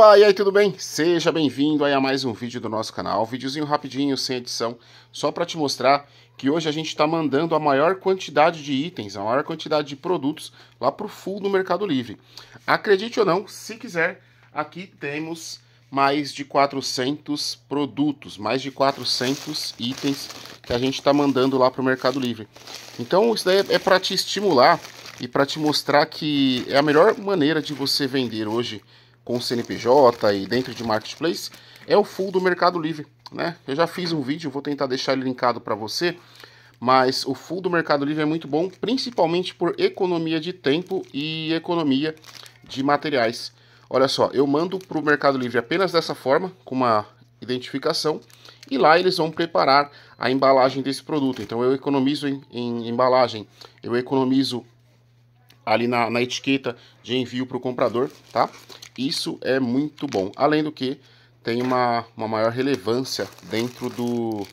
Oba, e aí, tudo bem? Seja bem-vindo a mais um vídeo do nosso canal, Vídeozinho rapidinho, sem edição, só para te mostrar que hoje a gente está mandando a maior quantidade de itens, a maior quantidade de produtos lá para o full do Mercado Livre. Acredite ou não, se quiser, aqui temos mais de 400 produtos, mais de 400 itens que a gente está mandando lá para o Mercado Livre. Então, isso daí é para te estimular e para te mostrar que é a melhor maneira de você vender hoje com CNPJ e dentro de marketplace é o full do Mercado Livre, né? Eu já fiz um vídeo, vou tentar deixar ele linkado para você, mas o full do Mercado Livre é muito bom, principalmente por economia de tempo e economia de materiais. Olha só, eu mando para o Mercado Livre apenas dessa forma, com uma identificação, e lá eles vão preparar a embalagem desse produto. Então eu economizo em, em embalagem, eu economizo ali na, na etiqueta de envio para o comprador, tá? Isso é muito bom. Além do que, tem uma, uma maior relevância dentro do,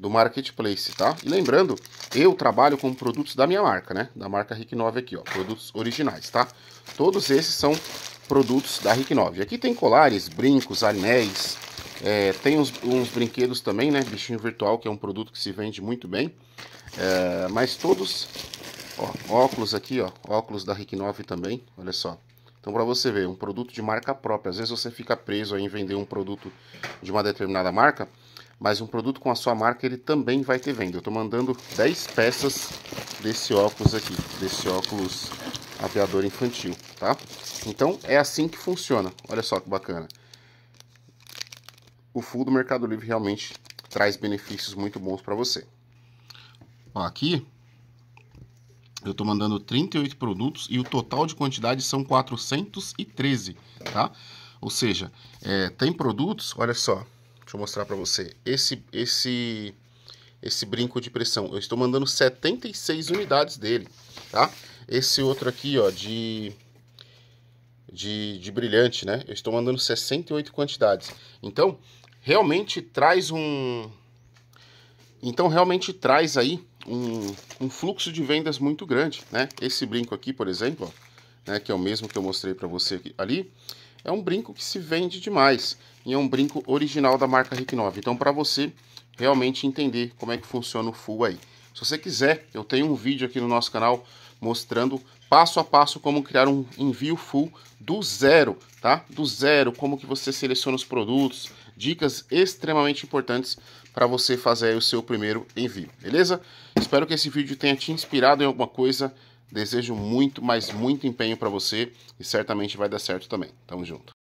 do marketplace, tá? E lembrando, eu trabalho com produtos da minha marca, né? Da marca Rick 9 aqui, ó, produtos originais, tá? Todos esses são produtos da Rick 9. Aqui tem colares, brincos, anéis, é, tem uns, uns, brinquedos também, né? Bichinho virtual, que é um produto que se vende muito bem. É, mas todos Ó, óculos aqui, ó, óculos da 9 também, olha só. Então para você ver, um produto de marca própria. Às vezes você fica preso aí em vender um produto de uma determinada marca, mas um produto com a sua marca ele também vai ter venda. Eu estou mandando 10 peças desse óculos aqui, desse óculos aviador infantil, tá? Então é assim que funciona. Olha só que bacana. O full do Mercado Livre realmente traz benefícios muito bons para você. Ó, aqui eu estou mandando 38 produtos e o total de quantidade são 413, tá? Ou seja, é, tem produtos, olha só, deixa eu mostrar para você. Esse, esse, esse brinco de pressão, eu estou mandando 76 unidades dele, tá? Esse outro aqui, ó, de, de, de brilhante, né? Eu estou mandando 68 quantidades. Então, realmente traz um... Então, realmente traz aí um, um fluxo de vendas muito grande, né? Esse brinco aqui, por exemplo, ó, né, que é o mesmo que eu mostrei para você aqui, ali, é um brinco que se vende demais e é um brinco original da marca Rip 9. Então, para você realmente entender como é que funciona o full aí. Se você quiser, eu tenho um vídeo aqui no nosso canal mostrando passo a passo como criar um envio full do zero, tá? Do zero, como que você seleciona os produtos, dicas extremamente importantes para você fazer o seu primeiro envio, beleza? Espero que esse vídeo tenha te inspirado em alguma coisa. Desejo muito, mas muito empenho para você e certamente vai dar certo também. Tamo junto.